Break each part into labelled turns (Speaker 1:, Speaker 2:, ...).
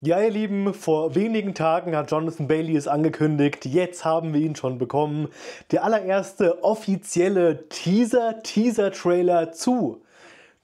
Speaker 1: Ja, ihr Lieben, vor wenigen Tagen hat Jonathan Bailey es angekündigt. Jetzt haben wir ihn schon bekommen. Der allererste offizielle Teaser-Teaser-Trailer zu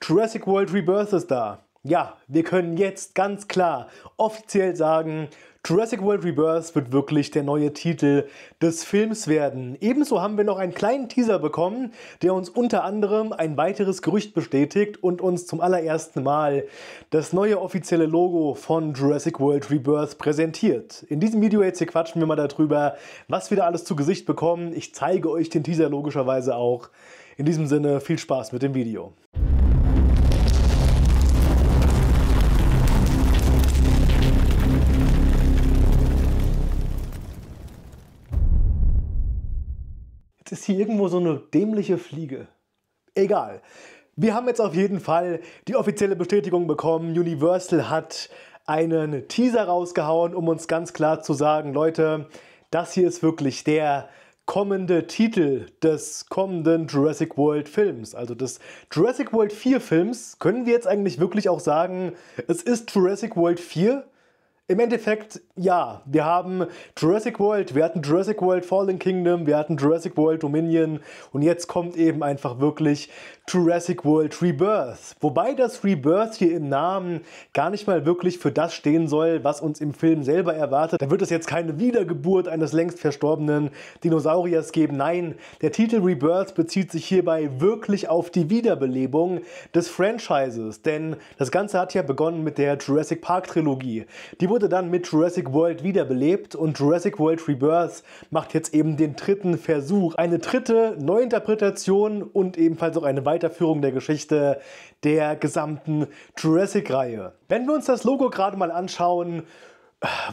Speaker 1: Jurassic World Rebirth ist da. Ja, wir können jetzt ganz klar offiziell sagen, Jurassic World Rebirth wird wirklich der neue Titel des Films werden. Ebenso haben wir noch einen kleinen Teaser bekommen, der uns unter anderem ein weiteres Gerücht bestätigt und uns zum allerersten Mal das neue offizielle Logo von Jurassic World Rebirth präsentiert. In diesem Video jetzt hier quatschen wir mal darüber, was wir da alles zu Gesicht bekommen. Ich zeige euch den Teaser logischerweise auch. In diesem Sinne viel Spaß mit dem Video. ist hier irgendwo so eine dämliche Fliege. Egal. Wir haben jetzt auf jeden Fall die offizielle Bestätigung bekommen. Universal hat einen Teaser rausgehauen, um uns ganz klar zu sagen, Leute, das hier ist wirklich der kommende Titel des kommenden Jurassic World Films, also des Jurassic World 4 Films, können wir jetzt eigentlich wirklich auch sagen, es ist Jurassic World 4, im Endeffekt, ja, wir haben Jurassic World, wir hatten Jurassic World Fallen Kingdom, wir hatten Jurassic World Dominion und jetzt kommt eben einfach wirklich Jurassic World Rebirth. Wobei das Rebirth hier im Namen gar nicht mal wirklich für das stehen soll, was uns im Film selber erwartet. Da wird es jetzt keine Wiedergeburt eines längst verstorbenen Dinosauriers geben. Nein, der Titel Rebirth bezieht sich hierbei wirklich auf die Wiederbelebung des Franchises. Denn das Ganze hat ja begonnen mit der Jurassic Park Trilogie. Die wurde dann mit Jurassic World wiederbelebt und Jurassic World Rebirth macht jetzt eben den dritten Versuch. Eine dritte Neuinterpretation und ebenfalls auch eine weitere Weiterführung der Geschichte der gesamten Jurassic-Reihe. Wenn wir uns das Logo gerade mal anschauen,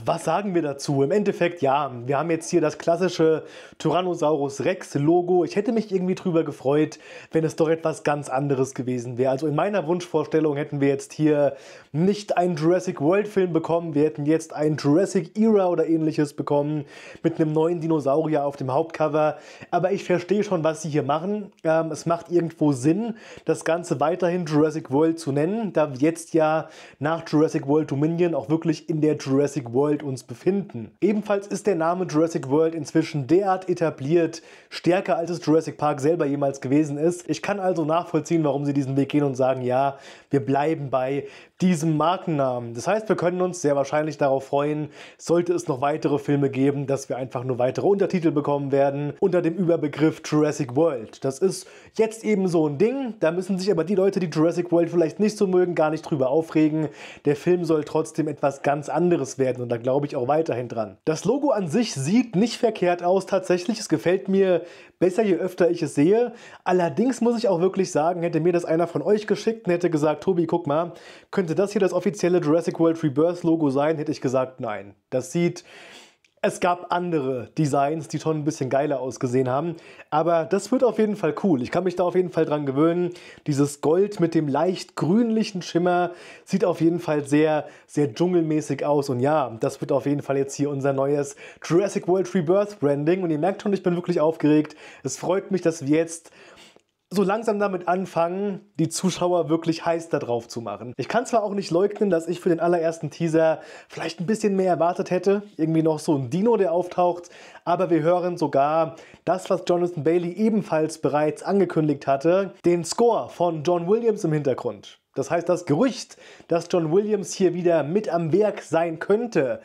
Speaker 1: was sagen wir dazu? Im Endeffekt ja, wir haben jetzt hier das klassische Tyrannosaurus Rex Logo. Ich hätte mich irgendwie drüber gefreut, wenn es doch etwas ganz anderes gewesen wäre. Also in meiner Wunschvorstellung hätten wir jetzt hier nicht einen Jurassic World Film bekommen, wir hätten jetzt einen Jurassic Era oder ähnliches bekommen mit einem neuen Dinosaurier auf dem Hauptcover. Aber ich verstehe schon, was sie hier machen. Ähm, es macht irgendwo Sinn, das Ganze weiterhin Jurassic World zu nennen, da wir jetzt ja nach Jurassic World Dominion auch wirklich in der Jurassic Jurassic World uns befinden. Ebenfalls ist der Name Jurassic World inzwischen derart etabliert, stärker als es Jurassic Park selber jemals gewesen ist. Ich kann also nachvollziehen, warum sie diesen Weg gehen und sagen, ja, wir bleiben bei diesem Markennamen. Das heißt, wir können uns sehr wahrscheinlich darauf freuen, sollte es noch weitere Filme geben, dass wir einfach nur weitere Untertitel bekommen werden unter dem Überbegriff Jurassic World. Das ist jetzt eben so ein Ding. Da müssen sich aber die Leute, die Jurassic World vielleicht nicht so mögen, gar nicht drüber aufregen. Der Film soll trotzdem etwas ganz anderes werden werden und da glaube ich auch weiterhin dran. Das Logo an sich sieht nicht verkehrt aus, tatsächlich. Es gefällt mir besser, je öfter ich es sehe. Allerdings muss ich auch wirklich sagen, hätte mir das einer von euch geschickt und hätte gesagt, Tobi, guck mal, könnte das hier das offizielle Jurassic World Rebirth Logo sein, hätte ich gesagt, nein. Das sieht es gab andere Designs, die schon ein bisschen geiler ausgesehen haben, aber das wird auf jeden Fall cool. Ich kann mich da auf jeden Fall dran gewöhnen. Dieses Gold mit dem leicht grünlichen Schimmer sieht auf jeden Fall sehr, sehr dschungelmäßig aus und ja, das wird auf jeden Fall jetzt hier unser neues Jurassic World Rebirth Branding und ihr merkt schon, ich bin wirklich aufgeregt. Es freut mich, dass wir jetzt so langsam damit anfangen, die Zuschauer wirklich heiß darauf zu machen. Ich kann zwar auch nicht leugnen, dass ich für den allerersten Teaser vielleicht ein bisschen mehr erwartet hätte, irgendwie noch so ein Dino, der auftaucht, aber wir hören sogar das, was Jonathan Bailey ebenfalls bereits angekündigt hatte, den Score von John Williams im Hintergrund. Das heißt, das Gerücht, dass John Williams hier wieder mit am Werk sein könnte,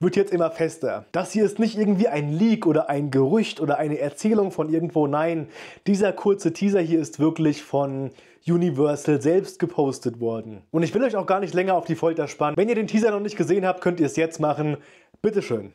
Speaker 1: wird jetzt immer fester. Das hier ist nicht irgendwie ein Leak oder ein Gerücht oder eine Erzählung von irgendwo. Nein, dieser kurze Teaser hier ist wirklich von Universal selbst gepostet worden. Und ich will euch auch gar nicht länger auf die Folter spannen. Wenn ihr den Teaser noch nicht gesehen habt, könnt ihr es jetzt machen. Bitteschön.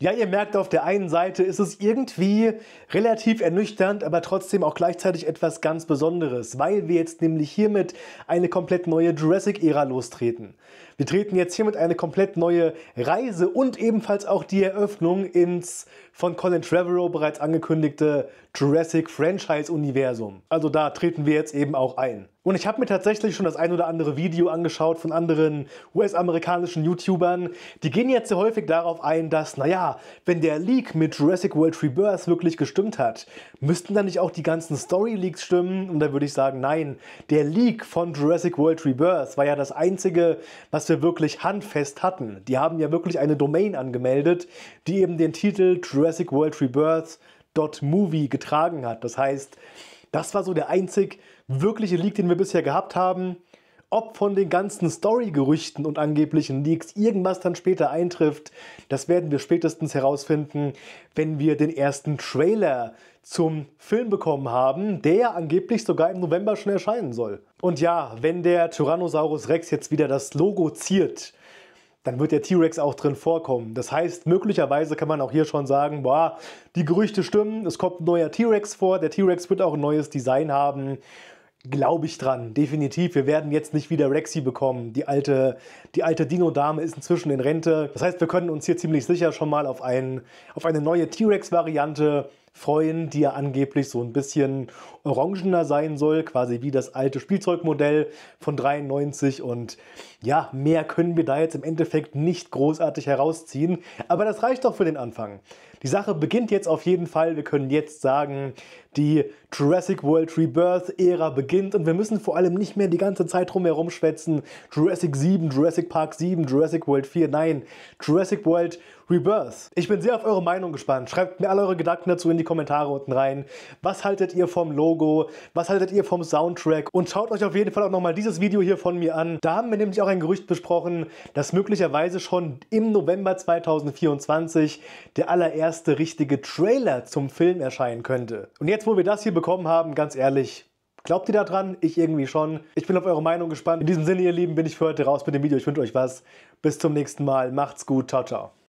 Speaker 1: Ja, ihr merkt, auf der einen Seite ist es irgendwie relativ ernüchternd, aber trotzdem auch gleichzeitig etwas ganz Besonderes, weil wir jetzt nämlich hiermit eine komplett neue Jurassic-Ära lostreten. Wir treten jetzt hiermit eine komplett neue Reise und ebenfalls auch die Eröffnung ins von Colin Trevorrow bereits angekündigte Jurassic-Franchise-Universum. Also da treten wir jetzt eben auch ein. Und ich habe mir tatsächlich schon das ein oder andere Video angeschaut von anderen US-amerikanischen YouTubern. Die gehen jetzt sehr häufig darauf ein, dass, naja, wenn der Leak mit Jurassic World Rebirth wirklich gestimmt hat, müssten dann nicht auch die ganzen Story-Leaks stimmen? Und da würde ich sagen, nein, der Leak von Jurassic World Rebirth war ja das einzige, was wir wirklich handfest hatten. Die haben ja wirklich eine Domain angemeldet, die eben den Titel Jurassic World Rebirth.movie getragen hat. Das heißt, das war so der einzig wirkliche Leak, den wir bisher gehabt haben. Ob von den ganzen Story-Gerüchten und angeblichen Leaks irgendwas dann später eintrifft, das werden wir spätestens herausfinden, wenn wir den ersten Trailer zum Film bekommen haben, der angeblich sogar im November schon erscheinen soll. Und ja, wenn der Tyrannosaurus Rex jetzt wieder das Logo ziert, dann wird der T-Rex auch drin vorkommen. Das heißt, möglicherweise kann man auch hier schon sagen, boah, die Gerüchte stimmen, es kommt ein neuer T-Rex vor, der T-Rex wird auch ein neues Design haben. Glaube ich dran, definitiv. Wir werden jetzt nicht wieder Rexy bekommen. Die alte, die alte Dino-Dame ist inzwischen in Rente. Das heißt, wir können uns hier ziemlich sicher schon mal auf, ein, auf eine neue T-Rex-Variante freuen, die ja angeblich so ein bisschen orangener sein soll, quasi wie das alte Spielzeugmodell von 93 und ja, mehr können wir da jetzt im Endeffekt nicht großartig herausziehen, aber das reicht doch für den Anfang. Die Sache beginnt jetzt auf jeden Fall, wir können jetzt sagen, die Jurassic World Rebirth Ära beginnt und wir müssen vor allem nicht mehr die ganze Zeit drumherum schwätzen, Jurassic 7, Jurassic Park 7, Jurassic World 4, nein, Jurassic World Rebirth. Ich bin sehr auf eure Meinung gespannt. Schreibt mir alle eure Gedanken dazu in die Kommentare unten rein. Was haltet ihr vom Logo? Was haltet ihr vom Soundtrack? Und schaut euch auf jeden Fall auch nochmal dieses Video hier von mir an. Da haben wir nämlich auch ein Gerücht besprochen, dass möglicherweise schon im November 2024 der allererste richtige Trailer zum Film erscheinen könnte. Und jetzt, wo wir das hier bekommen haben, ganz ehrlich, Glaubt ihr da dran? Ich irgendwie schon. Ich bin auf eure Meinung gespannt. In diesem Sinne, ihr Lieben, bin ich für heute raus mit dem Video. Ich wünsche euch was. Bis zum nächsten Mal. Macht's gut. Ciao, ciao.